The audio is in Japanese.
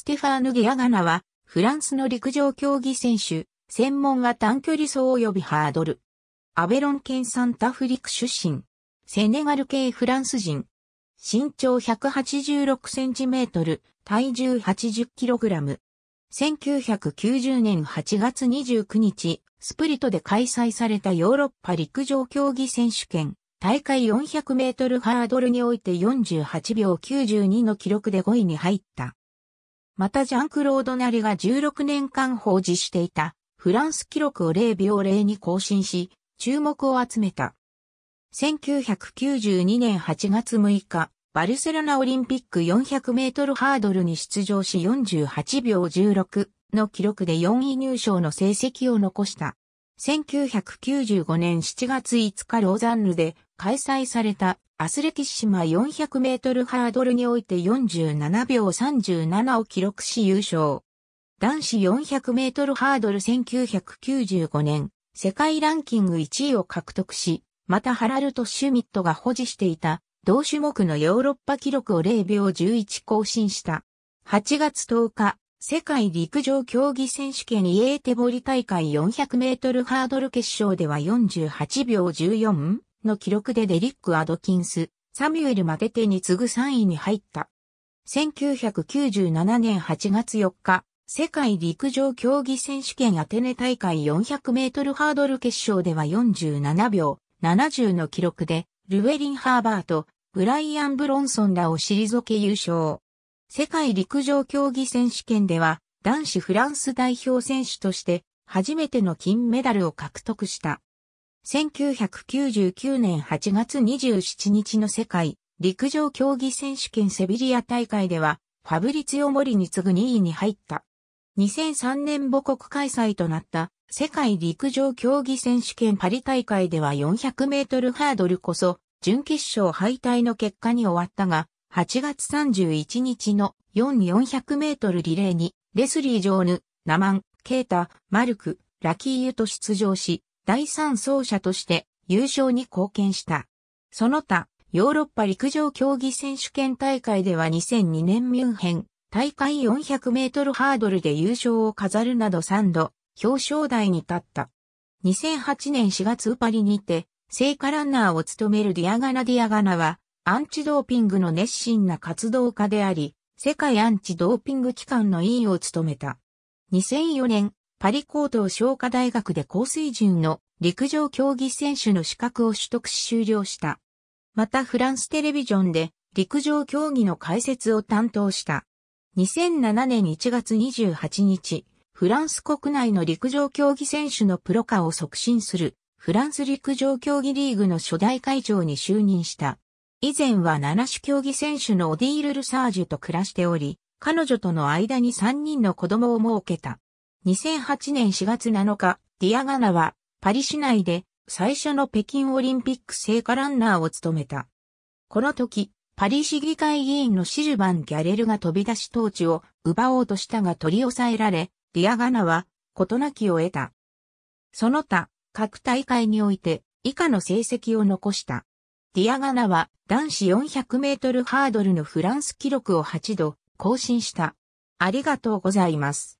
ステファーヌ・ギアガナは、フランスの陸上競技選手、専門が短距離走及びハードル。アベロン県サンタフリク出身。セネガル系フランス人。身長186センチメートル、体重80キログラム。1990年8月29日、スプリトで開催されたヨーロッパ陸上競技選手権、大会400メートルハードルにおいて48秒92の記録で5位に入った。またジャンクロードナリが16年間保持していたフランス記録を0秒0に更新し、注目を集めた。1992年8月6日、バルセロナオリンピック400メートルハードルに出場し48秒16の記録で4位入賞の成績を残した。1995年7月5日ローザンヌで開催されたアスレキシマ400メートルハードルにおいて47秒37を記録し優勝。男子400メートルハードル1995年、世界ランキング1位を獲得し、またハラルト・シュミットが保持していた同種目のヨーロッパ記録を0秒11更新した。8月10日、世界陸上競技選手権イエーテボリ大会400メートルハードル決勝では48秒14の記録でデリック・アドキンス、サミュエル・マテテに次ぐ3位に入った。1997年8月4日、世界陸上競技選手権アテネ大会400メートルハードル決勝では47秒70の記録で、ルウェリン・ハーバート、ブライアン・ブロンソンらを退け優勝。世界陸上競技選手権では、男子フランス代表選手として、初めての金メダルを獲得した。1999年8月27日の世界陸上競技選手権セビリア大会では、ファブリツィオ・モリに次ぐ2位に入った。2003年母国開催となった世界陸上競技選手権パリ大会では400メートルハードルこそ準決勝敗退の結果に終わったが、8月31日の4400メートルリレーにレスリー・ジョーヌ、ナマン、ケータ、マルク、ラキーユと出場し、第3走者として優勝に貢献した。その他、ヨーロッパ陸上競技選手権大会では2002年ミュンヘン、大会400メートルハードルで優勝を飾るなど3度、表彰台に立った。2008年4月パリにて、聖火ランナーを務めるディアガナ・ディアガナは、アンチドーピングの熱心な活動家であり、世界アンチドーピング機関の委員を務めた。2004年、パリ高等商科大学で高水準の陸上競技選手の資格を取得し終了した。またフランステレビジョンで陸上競技の解説を担当した。2007年1月28日、フランス国内の陸上競技選手のプロ化を促進するフランス陸上競技リーグの初代会長に就任した。以前は七種競技選手のオディール・ルサージュと暮らしており、彼女との間に3人の子供を設けた。2008年4月7日、ディアガナはパリ市内で最初の北京オリンピック聖火ランナーを務めた。この時、パリ市議会議員のシルバン・ギャレルが飛び出し統治を奪おうとしたが取り押さえられ、ディアガナは事なきを得た。その他、各大会において以下の成績を残した。ディアガナは男子400メートルハードルのフランス記録を8度更新した。ありがとうございます。